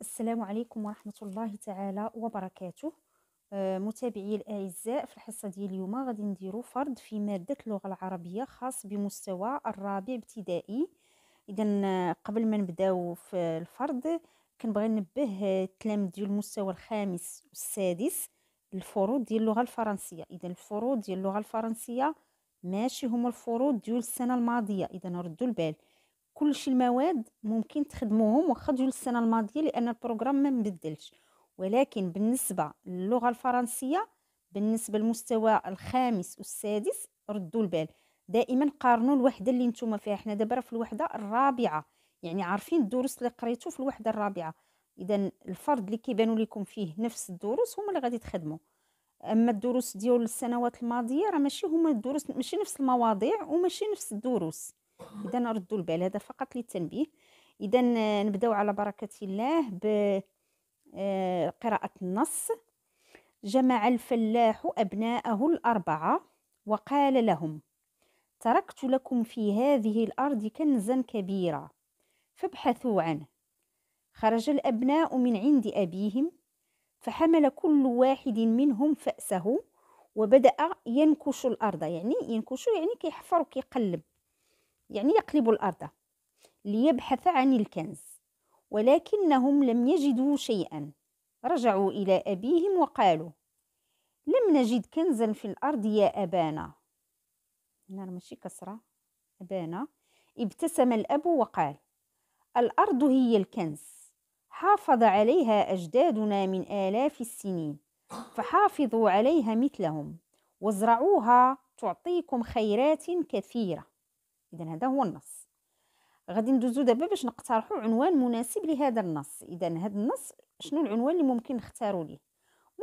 السلام عليكم ورحمة الله تعالى وبركاته آه متابعي الأعزاء في الحصة ديال اليوم غادي نديرو فرض في مادة اللغة العربية خاص بمستوى الرابع ابتدائي إذا آه، قبل ما نبداو في الفرض كنبغي نبه آه، التلاميذ ديال المستوى الخامس والسادس الفروض ديال اللغة الفرنسية إذا الفروض ديال اللغة الفرنسية ماشي هما الفروض ديال السنة الماضية إذا ردوا البال كلشي المواد ممكن تخدموهم واخا ديال السنه الماضيه لان البروغرام ما مبدلش ولكن بالنسبه للغه الفرنسيه بالنسبه للمستوى الخامس والسادس ردوا البال دائما قارنوا الوحده اللي نتوما فيها حنا دابا في الوحده الرابعه يعني عارفين الدروس اللي قريتو في الوحده الرابعه اذا الفرد اللي كيبانوا لكم فيه نفس الدروس هما اللي غادي تخدموا اما الدروس ديال السنوات الماضيه راه ماشي هما الدروس ماشي نفس المواضيع وماشي نفس الدروس اذا ردوا البال هذا فقط للتنبيه اذا نبداو على بركه الله بقراءه آه، النص جمع الفلاح ابناءه الاربعه وقال لهم تركت لكم في هذه الارض كنزا كبيرا فابحثوا عنه خرج الابناء من عند ابيهم فحمل كل واحد منهم فاسه وبدا ينكش الارض يعني ينكش يعني كيحفر وكيقلب يعني يقلب الأرض ليبحث عن الكنز ولكنهم لم يجدوا شيئا رجعوا إلى أبيهم وقالوا لم نجد كنزا في الأرض يا أبانا هنا ماشي كسرة أبانا ابتسم الأب وقال الأرض هي الكنز حافظ عليها أجدادنا من آلاف السنين فحافظوا عليها مثلهم وازرعوها تعطيكم خيرات كثيرة اذا هذا هو النص غادي ندوزو دابا باش نقترحوا عنوان مناسب لهذا النص اذا هذا النص شنو العنوان اللي ممكن نختاروا ليه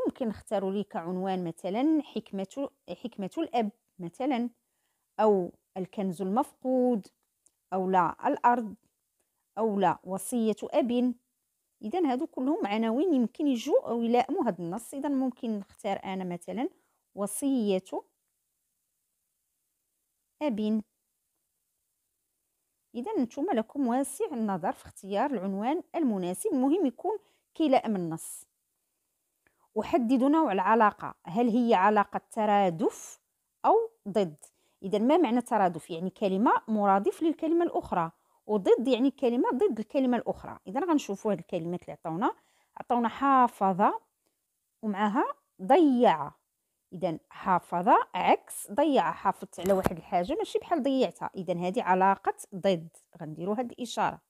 ممكن نختاروا ليه كعنوان مثلا حكمه حكمه الاب مثلا او الكنز المفقود او لا الارض او لا وصيه اب اذا هادو كلهم عناوين يمكن يجوا او يلائموا هذا النص اذا ممكن نختار انا مثلا وصيه اب اذا نتوما لكم واسع النظر في اختيار العنوان المناسب المهم يكون كيلائم النص وحددوا نوع العلاقه هل هي علاقه ترادف او ضد اذا ما معنى ترادف يعني كلمه مرادف للكلمه الاخرى وضد يعني كلمه ضد الكلمه الاخرى اذا غنشوفوا هاد الكلمات اللي عطاونا عطاونا حافظ ومعها ضيع اذا حافظ عكس ضيع حافظت على واحد الحاجه ماشي بحال ضيعتها اذا هذه علاقه ضد غنديروا هاد الاشاره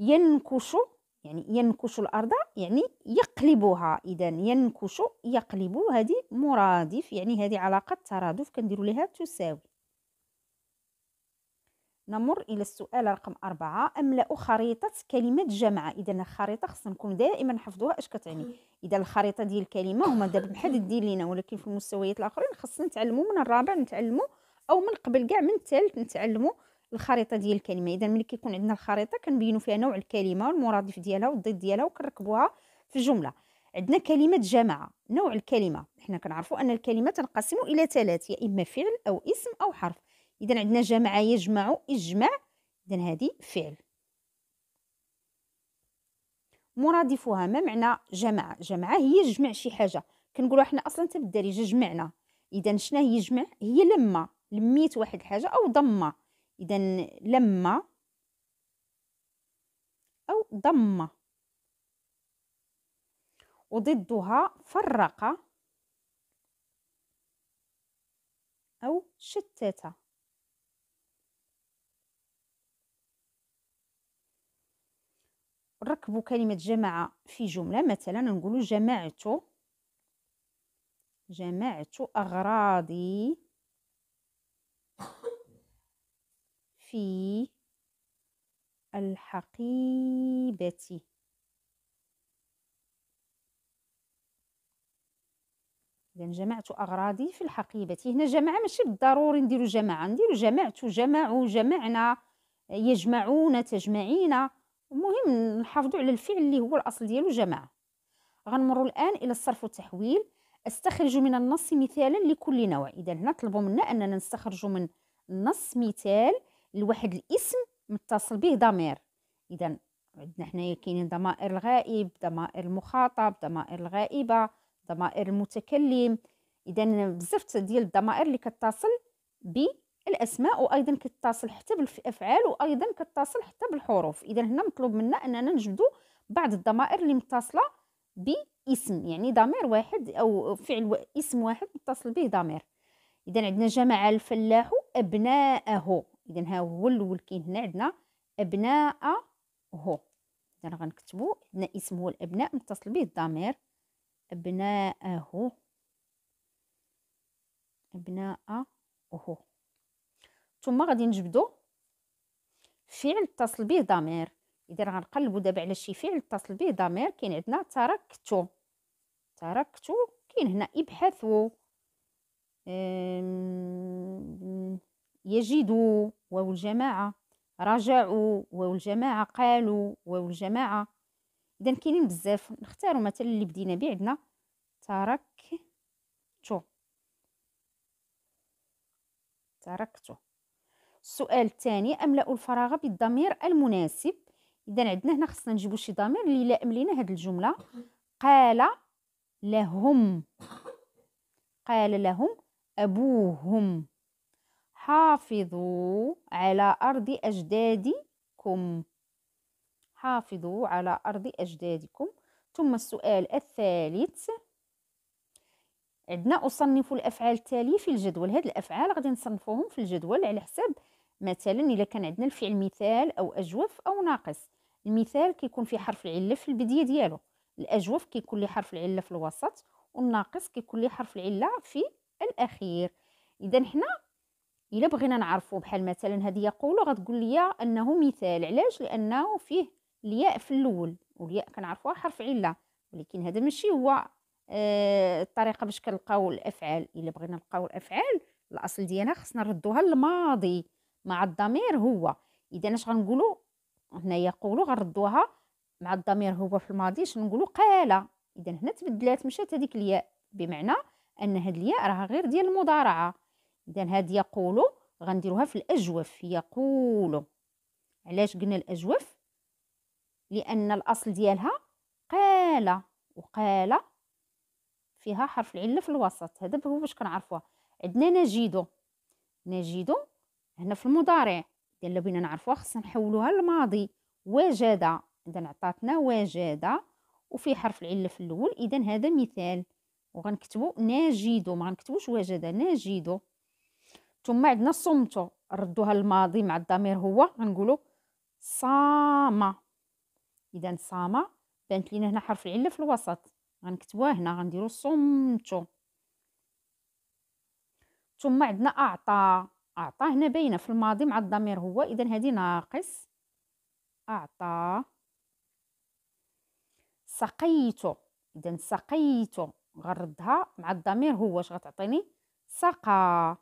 ينكش يعني ينكش الارض يعني يقلبها اذا ينكش يقلب هذه مرادف يعني هذه علاقه ترادف كنديروا لها تساوي نمر إلى السؤال رقم أربعة أملأ خريطة كلمة جمع إذا الخريطة خصنا نكون دائما نحفظوها أش كتعني إذا الخريطة ديال الكلمة هما دابا محددين لينا ولكن في المستويات الآخرين خصنا نتعلمو من الرابع نتعلمو أو من قبل كاع من الثالث نتعلمو الخريطه ديال الكلمه اذا ملي كيكون عندنا الخريطه كنبينوا فيها نوع الكلمه والمرادف ديالها والضد ديالها وكنركبوها في الجمله عندنا كلمه جامعه نوع الكلمه حنا كنعرفوا ان الكلمه تنقسم الى ثلاث يا اما فعل او اسم او حرف إذا عندنا جمع يجمع اجمع إذا هذه فعل مرادفها ما معنى جمع جمع هي جمع شي حاجة كنقولوا احنا أصلا حتى جمعنا إذا شنو هي جمع هي لما لميت واحد الحاجة أو ضمة إذا لما أو ضمة وضدها فرق أو شتت ركبوا كلمة جماعة في جملة مثلا نقولوا جمعت جمعت أغراضي في الحقيبة إذا جمعت أغراضي في الحقيبة هنا جمع ماشي بالضروري نديرو جماعة نديرو جمعت جمعوا جمعنا يجمعون تجمعين المهم نحافظوا على الفعل اللي هو الاصل ديالو جماعه غنمروا الان الى الصرف والتحويل استخرج من النص مثالا لكل نوع اذا هنا طلبوا منا اننا نستخرج من النص مثال لواحد الاسم متصل به ضمير اذا عندنا حنايا كاينين ضمائر الغائب ضمائر المخاطب ضمائر الغائبه ضمائر المتكلم اذا بزاف ديال الضمائر اللي كتصل ب الاسماء وايضا كتصل حتى بالافعال وايضا كتصل حتى بالحروف اذا هنا مطلوب منا اننا نجبدوا بعض الضمائر اللي متصله باسم يعني ضمير واحد او فعل و... اسم واحد متصل به ضمير اذا عندنا جمع الفلاح ابناءه اذا ها هو الاول كاين هنا عندنا ابناءه اذا غنكتبوا عندنا اسم هو الابناء متصل به الضمير ابناءه ابناءه ثم غادي نجبدو فعل اتصل به ضمير اذا غنقلبو دابا على شي فعل اتصل به ضمير كاين عندنا تركتو تركتو كاين هنا ابحثوا يجدوا واو الجماعه رجعوا واو الجماعه قالوا واو الجماعه اذا كاينين بزاف نختاروا مثلا اللي بدينا به عندنا تركتو تركتو السؤال الثاني املا الفراغ بالضمير المناسب اذا عندنا هنا خصنا نجيبو شي ضمير اللي يلائم لينا هاد الجمله قال لهم قال لهم ابوهم حافظوا على ارض اجدادكم حافظوا على ارض اجدادكم ثم السؤال الثالث عندنا اصنف الافعال التاليه في الجدول هاد الافعال غادي نصنفوهم في الجدول على حساب مثلا إذا كان عندنا الفعل مثال أو أجوف أو ناقص المثال كيكون فيه حرف العلة في البدية ديالو الأجوف كيكون ليه حرف العلة في الوسط والناقص كيكون ليه حرف العلة في الأخير إذا حنا إلا بغينا نعرفو بحال مثلا هذه يقول غتقول لي أنه مثال علاش لأنه فيه الياء في الأول والياء كنعرفوها حرف علة ولكن هذا ماشي هو آه الطريقة باش كنلقاو الأفعال إلا بغينا نلقاو الأفعال الأصل ديالها خصنا نردوها للماضي مع الضمير هو اذا اش غنقولوا هنايا يقولوا غنردوها مع الضمير هو في الماضي شنقولوا قال اذا هنا تبدلات مشات هذيك الياء بمعنى ان هاد الياء راها غير ديال المضارعه اذا هاد يقولوا غنديروها في الاجوف يقولوا علاش قلنا الاجوف لان الاصل ديالها قال وقال فيها حرف العله في الوسط هذا هو باش كنعرفوها عندنا نجيدو نجيدو هنا في المضارع اذا بينا نعرفوها خصنا نحولوها للماضي وجد اذا عطاتنا وجد وفي حرف العله في الاول اذا هذا مثال وغنكتبو نجد ما غنكتبوش وجد نجد ثم عندنا صمت ردوها الماضي مع الضمير هو غنقولو صام اذا صام بانت لينا هنا حرف العله في الوسط غنكتبوها هنا غنديرو صمت ثم عندنا اعطى أعطى هنا باينة في الماضي مع الضمير هو إذا هذه ناقص أعطى سقيته إذا سقيته غردها مع الضمير هو واش غتعطيني سقى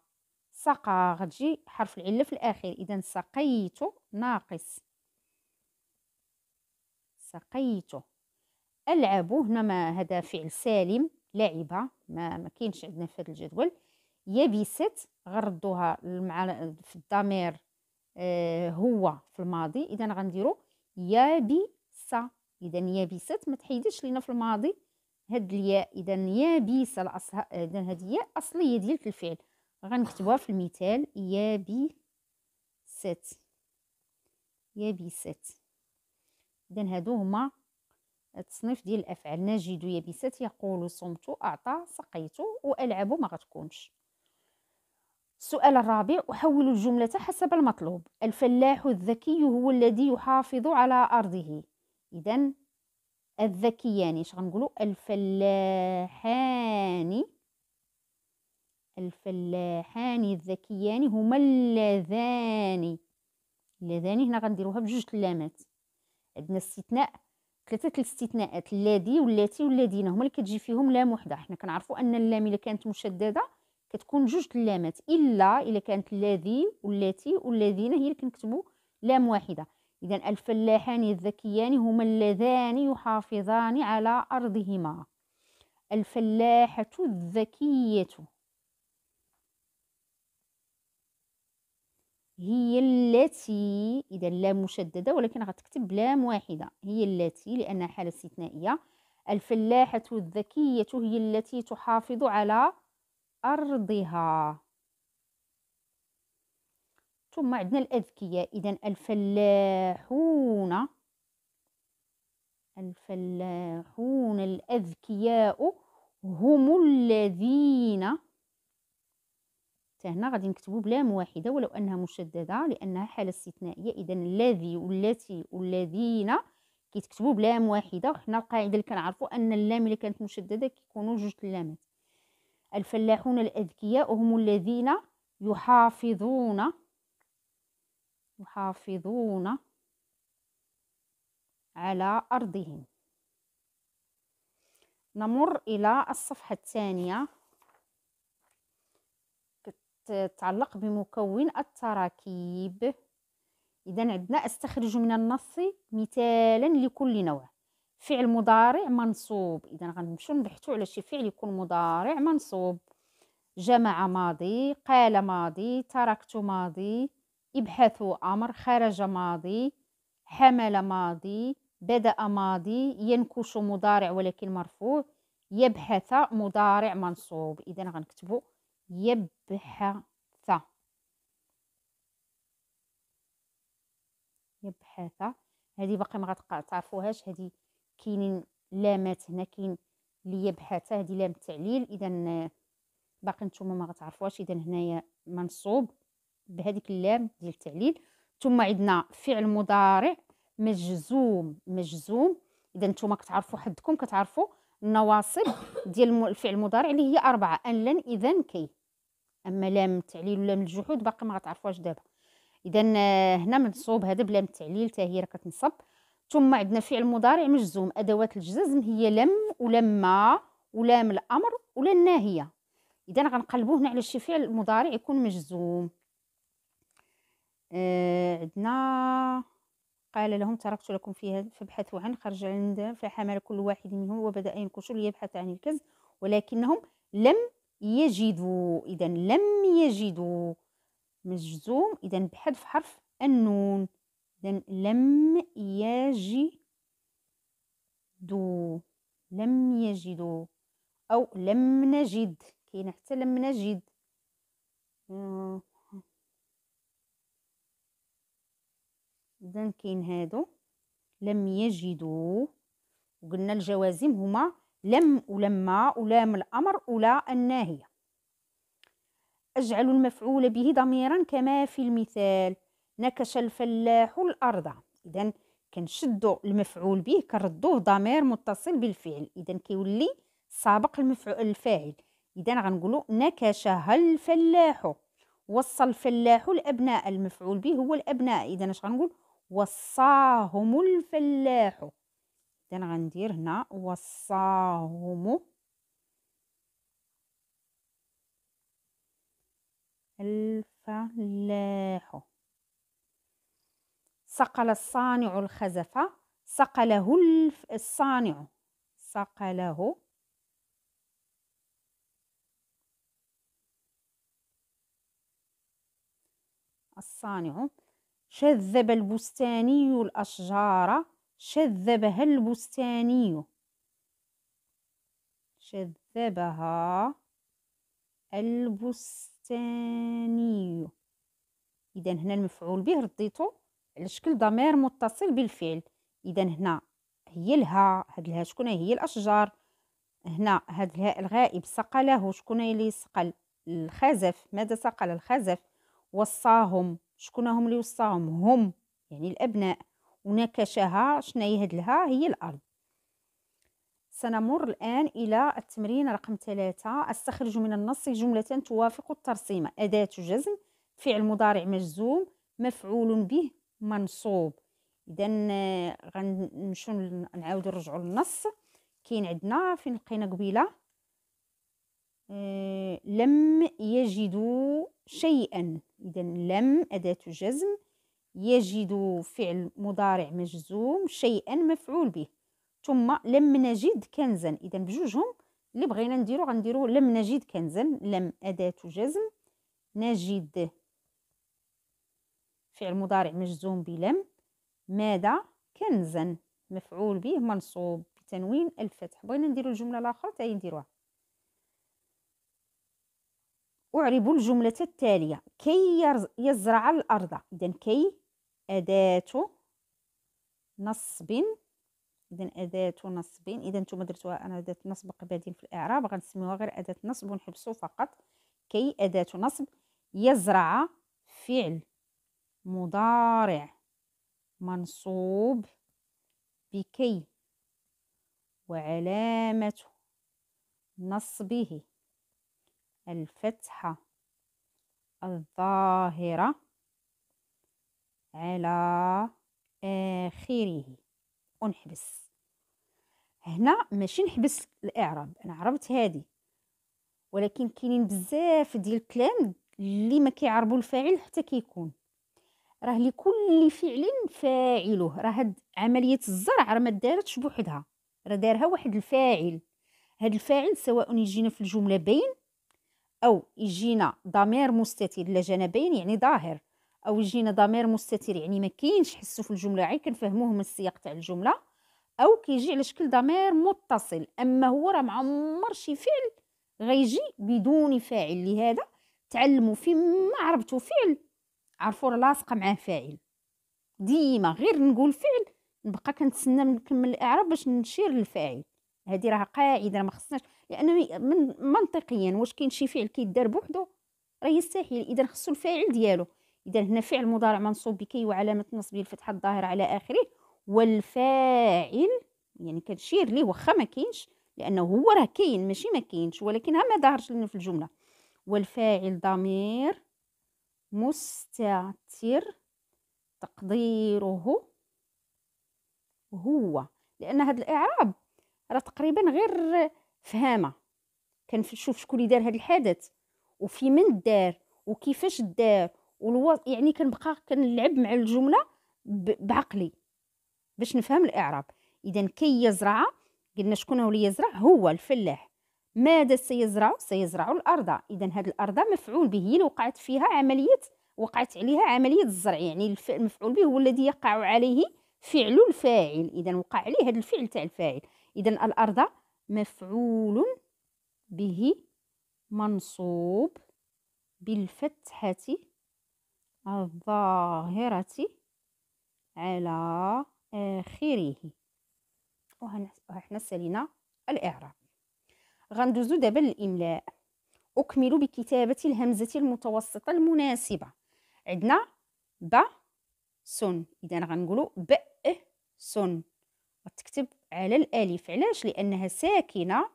سقى غتجي حرف العله في الاخير اذا سقيت ناقص سقيت العب هنا ما هذا فعل سالم لعب ما ما كاينش عندنا في هذا الجدول يبست غردوها مع في الضمير آه هو في الماضي اذا غنديرو يابسه اذا يبست ما تحيدش لينا في الماضي هاد الياء اذا يابسه الأصه... اذا هاد الياء اصليه ديال الفعل غنكتبوها في المثال يابست يابست اذا هادو هما التصنيف ديال الافعال نجد يابست يقول صمت اعطى سقيت والعب ما غتكونش السؤال الرابع أحول الجملة حسب المطلوب الفلاح الذكي هو الذي يحافظ على أرضه إذا الذكيان اش غنقولوا الفلاحان الفلاحان الذكيان هما اللذان اللذان هنا غنديروها بجوج اللامات عندنا استثناء ثلاثه الاستثناءات الذي والتي والذين هما اللي كتجي فيهم لام وحده حنا كنعرفوا ان اللام الا كانت مشدده كتكون جوج اللامات الا الا كانت الذي والتي والذين هي اللي كنكتبوا لام واحده اذا الفلاحان الذكيان هما اللذان يحافظان على ارضهما الفلاحه الذكيه هي التي اذا لام مشدده ولكن غتكتب لام واحده هي التي لانها حاله استثنائيه الفلاحه الذكيه هي التي تحافظ على أرضها ثم عندنا الأذكياء إذا الفلاحون الفلاحون الأذكياء هم الذين هنا غادي نكتبو بلام واحده ولو انها مشدده لانها حاله استثنائيه اذا الذي والتي والذين كيتكتبوا بلام واحده وحنا القاعده اللي كنعرفوا ان اللام اللي كانت مشدده كيكونوا جوج اللامات الفلاحون الأذكياء هم الذين يحافظون يحافظون على أرضهم نمر إلى الصفحة الثانية تتعلق بمكون التراكيب إذا عندنا استخرج من النص مثالا لكل نوع فعل مضارع منصوب اذا غنمشيو نبحثوا على شي فعل يكون مضارع منصوب جمع ماضي قال ماضي تركت ماضي ابحثوا امر خرج ماضي حمل ماضي بدا ماضي ينكش مضارع ولكن مرفوع يبحث مضارع منصوب اذا غنكتبوا يبحث يبحث هذه باقي ما غتعرفوهاش هذه كاينين لامات هنا كاين اللي هي هذه لام التعليل اذا باقي نتوما ما غتعرفوهاش اذا هنايا منصوب بهذيك اللام ديال التعليل ثم عندنا فعل مضارع مجزوم مجزوم اذا نتوما كتعرفوا حدكم كتعرفوا النواصب ديال الفعل المضارع اللي هي اربعه ان لن اذا كي اما لام التعليل ولام الجحود باقي ما غتعرفوهاش دابا اذا آه، هنا منصوب هذا بلام التعليل حتى هي راه كتنصب ثم عندنا فعل مضارع مجزوم ادوات الجزم هي لم ولما ولام الامر ولا الناهيه اذا غنقلبوا هنا على شي فعل مضارع يكون مجزوم آه عندنا قال لهم تركت لكم فيها فابحثوا عن خرج عند فحمل كل واحد منهم وبدا ينكش ليبحث عن الكنز ولكنهم لم يجدوا اذا لم يجدوا مجزوم اذا بحذف حرف النون لم يجدوا لم يجدوا أو لم نجد كاين حتى لم نجد آه. إذا كاين هادو لم يجدوا وقلنا الجوازم هما لم ولما ولام الأمر ولا الناهية أجعل المفعول به ضميرا كما في المثال نكش الفلاح الأرض إذا كنشدو المفعول به كنردوه ضمير متصل بالفعل إذا كيولي سابق المفعول الفاعل إذا غنقولو نكشها الفلاح وصى الفلاح الأبناء المفعول به هو الأبناء إذا اش غنقول وصاهم الفلاح إذا غندير هنا وصاهم الفلاح صقل الصانع الخزف صقله الصانع صقله الصانع شذب البستاني الأشجار شذبها البستاني شذبها البستاني إذا هنا المفعول به رديته على شكل ضمير متصل بالفعل اذا هنا هي الها هاد الها شكون هي الاشجار هنا هاد الهاء الغائب سقله شكون اللي سقل الخزف ماذا سقل الخزف وصاهم شكون هم اللي وصاهم هم يعني الابناء ونكشها شنو هي هاد الها هي الارض سنمر الآن إلى التمرين رقم ثلاثة استخرج من النص جملة توافق الترسيمة أداة جزم فعل مضارع مجزوم مفعول به منصوب اذا غنمشيو نعاودو نرجعو للنص كاين عندنا فين لقينا قبيله لم يجدوا شيئا اذا لم اداه جزم يجد فعل مضارع مجزوم شيئا مفعول به ثم لم نجد كنزا اذا بجوجهم اللي بغينا نديرو غنديرو لم نجد كنزا لم اداه جزم نجد فعل مضارع مجزوم بلم ماذا كنزا مفعول به منصوب بتنوين الفتح بغينا نديرو الجمله الاخرى تاهي نديروها أعرب الجملة التالية كي يزرع الأرض إذا كي أداة نصب إذا أداة نصب إذا نتوما درتوها أنا أداة نصب قبادين في الإعراب غنسميوها غير أداة نصب ونحبسو فقط كي أداة نصب يزرع فعل مضارع منصوب بكي وعلامة نصبه الفتحة الظاهرة على آخره ونحبس هنا ماشي نحبس الإعراب أنا عربت هادي ولكن كاينين بزاف ديال الكلام اللي ما كيعربوا الفاعل حتى كيكون كي راه لكل فعل فاعله راه هاد عمليه الزرع راه ما دارتش بوحدها راه دارها واحد الفاعل هاد الفاعل سواء يجينا في الجمله بين او يجينا ضمير مستتر لا جانا بين يعني ظاهر او يجينا ضمير مستتر يعني ما كاينش حسو في الجمله غير كنفهموه من السياق تاع الجمله او كيجي على شكل ضمير متصل اما هو راه معمر شي فعل غيجي بدون فاعل لهذا تعلموا فيما عرفتوا فعل عرفوا لاصقه مع فاعل ديما غير نقول فعل نبقى كنتسنى نكمل الاعراب باش نشير للفاعل هذه راه قاعده ما خصناش لان من منطقيا واش كاين شي فعل كيدار بوحدو راه يستحيل اذا خصو الفاعل ديالو اذا هنا فعل مضارع منصوب بكي وعلامه نصبه الفتحه الظاهره على اخره والفاعل يعني كتشير ليه واخا ما كاينش لانه هو راه كاين ماشي ما كاينش ولكن ما ظهرش لنا في الجمله والفاعل ضمير مستتر تقديره هو لان هذا الاعراب راه تقريبا غير فهامه كنشوف شكون اللي دار هذا الحدث وفي من دار وكيفاش دار والوز... يعني كنبقى كنلعب مع الجمله بعقلي باش نفهم الاعراب اذا كي يزرع قلنا شكون هو اللي يزرع هو الفلاح ماذا سيزرع سيزرع الارض اذا هذه الارض مفعول به هي اللي وقعت فيها عمليه وقعت عليها عمليه الزرع يعني المفعول به هو الذي يقع عليه فعل الفاعل اذا وقع عليه هذا الفعل تاع الفاعل اذا الارض مفعول به منصوب بالفتحه الظاهره على اخره وهنا سلينا سالينا الاعراب غندوزو دابا للاملاء اكمل بكتابه الهمزه المتوسطه المناسبه عندنا ب سن اذا غنقولوا ب سن غتكتب على الالف علاش لانها ساكنه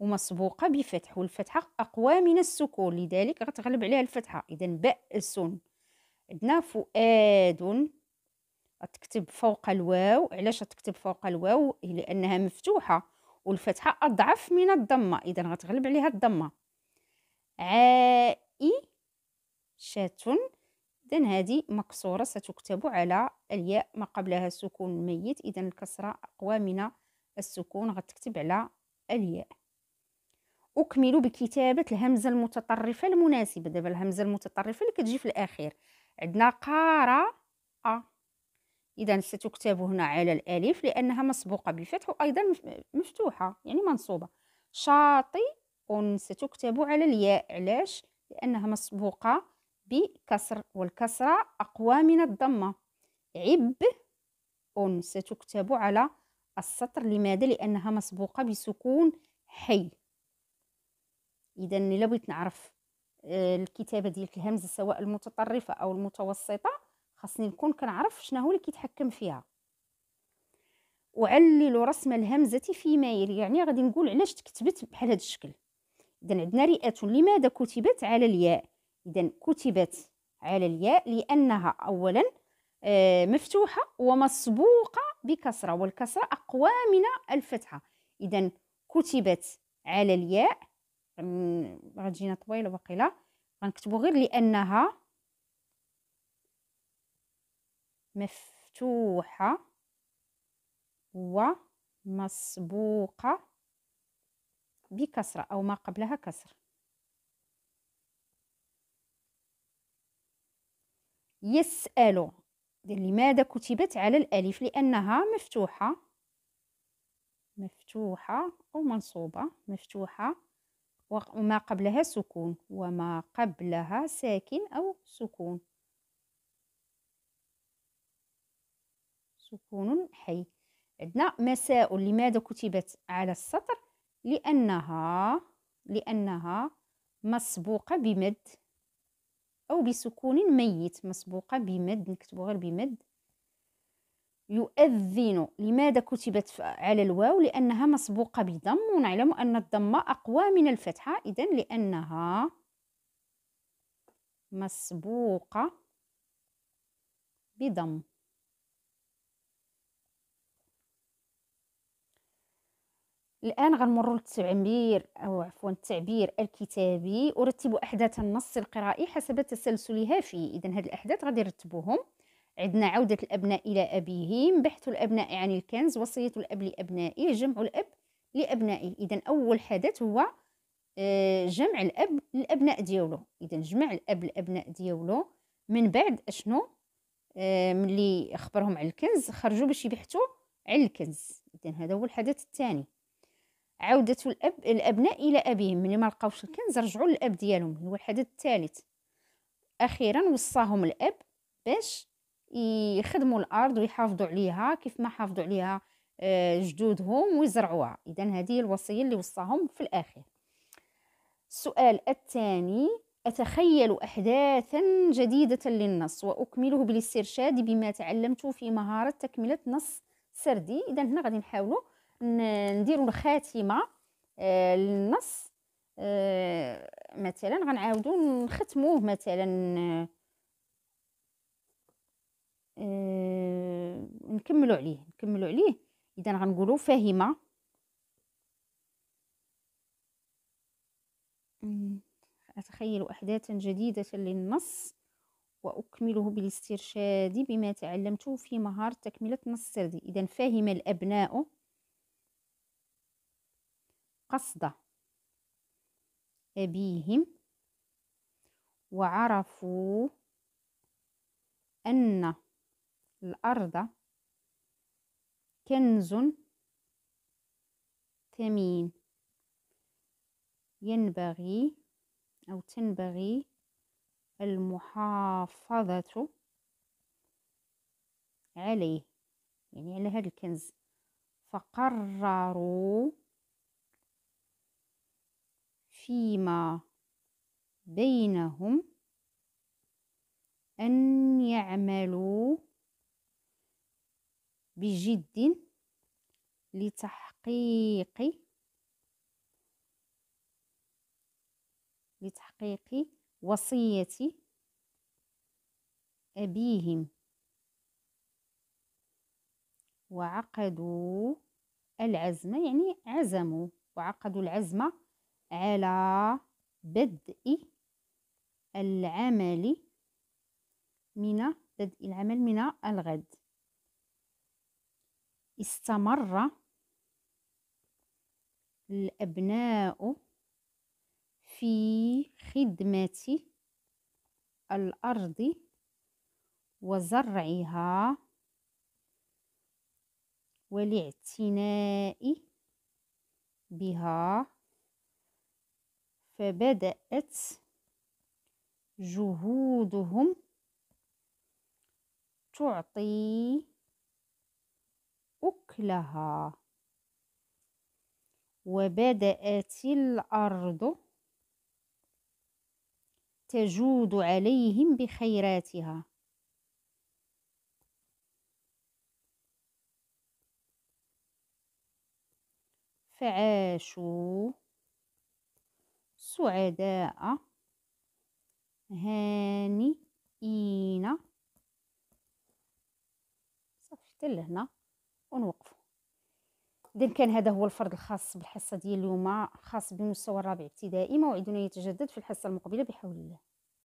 ومسبوقه بفتح والفتحه اقوى من السكون لذلك غتغلب عليها الفتحه اذا سن عندنا فؤاد غتكتب فوق الواو علاش غتكتب فوق الواو لانها مفتوحه والفتحه اضعف من الضمه اذا غتغلب عليها الضمه عائشه اذا هذه مكسوره ستكتب على الياء ما قبلها سكون ميت اذا الكسره اقوى من السكون غتكتب على الياء اكمل بكتابه الهمزه المتطرفه المناسبه دابا الهمزه المتطرفه اللي كتجي في الاخير عندنا قارا أ إذا ستكتب هنا على الألف لأنها مسبوقة بفتح وأيضا مفتوحة يعني منصوبة شاطئ ستكتب على الياء علاش لأنها مسبوقة بكسر والكسرة أقوى من الضمة عب ستكتب على السطر لماذا لأنها مسبوقة بسكون حي إذا إلا بغيت نعرف آه، الكتابة ديال الهمزة سواء المتطرفة أو المتوسطة خاصني نكون كنعرف شنو هو اللي كيتحكم فيها وعلل رسم الهمزه فيما يلي يعني غادي نقول علاش تكتبت بحال هذا الشكل اذا عندنا رئه لماذا كتبت على الياء اذا كتبت على الياء لانها اولا آه، مفتوحه ومسبوقه بكسره والكسره اقوى من الفتحه اذا كتبت على الياء غتجينا طويله وقيله غنكتبو غير لانها مفتوحة ومسبوقة بكسرة أو ما قبلها كسر يسأل لماذا كتبت على الألف لأنها مفتوحة مفتوحة أو منصوبة مفتوحة وما قبلها سكون وما قبلها ساكن أو سكون سكون حي عندنا مساء لماذا كتبت على السطر لأنها لأنها مسبوقة بمد أو بسكون ميت مسبوقة بمد نكتبو غير بمد يؤذن لماذا كتبت على الواو لأنها مسبوقة بضم ونعلم أن الضمة أقوى من الفتحة إذا لأنها مسبوقة بضم الان غنمروا للتعبير او عفوا التعبير الكتابي ورتبوا احداث النص القرائي حسب تسلسلها فيه اذا هاد الاحداث غادي نرتبوهم عندنا عودة الأبناء إلى أبيهم بحث الأبناء عن الكنز وصية الأب لأبنائه جمع الأب لأبنائه إذا أول حدث هو آه، جمع الأب للأبناء ديالو إذا جمع الأب الأبناء ديالو من بعد أشنو آه، ملي خبرهم على الكنز خرجوا باش يبحثوا على الكنز إذا هذا هو الحدث الثاني عودة الأب الأبناء إلى أبيهم ملي ما لقاوش الكنز رجعوا للأب ديالهم هو الحدث الثالث أخيرا وصاهم الأب باش يخدموا الأرض ويحافظوا عليها كيف ما حافظوا عليها آه، جدودهم ويزرعوها إذا هذه الوصية اللي وصاهم في الأخير السؤال الثاني أتخيل أحداثا جديدة للنص وأكمله بالاسترشاد بما تعلمت في مهارة تكملة نص سردي إذا هنا غادي نحاولوا نديرو الخاتمه آه، للنص آه، مثلا غنعاودو نختموه مثلا آه، نكملو عليه نكملو عليه اذا غنقولو فهمه اتخيل احداثا جديده للنص واكمله بالاسترشاد بما تعلمته في مهاره تكمله نص سردي اذا فهم الابناء قصد أبيهم وعرفوا أن الأرض كنز ثمين ينبغي أو تنبغي المحافظة عليه يعني على هذا الكنز فقرروا فيما بينهم أن يعملوا بجد لتحقيق لتحقيق وصية أبيهم وعقدوا العزم يعني عزموا وعقدوا العزم على بدء العمل من بدء العمل من الغد استمر الأبناء في خدمة الأرض وزرعها والاعتناء بها فبدأت جهودهم تعطي أكلها وبدأت الأرض تجود عليهم بخيراتها فعاشوا سعداء هانئين صافي حتى لهنا ونوقفوا اذا كان هذا هو الفرض الخاص بالحصه ديال اليوم خاص بمستوى الرابع ابتدائي موعدنا يتجدد في الحصه المقبله بحول الله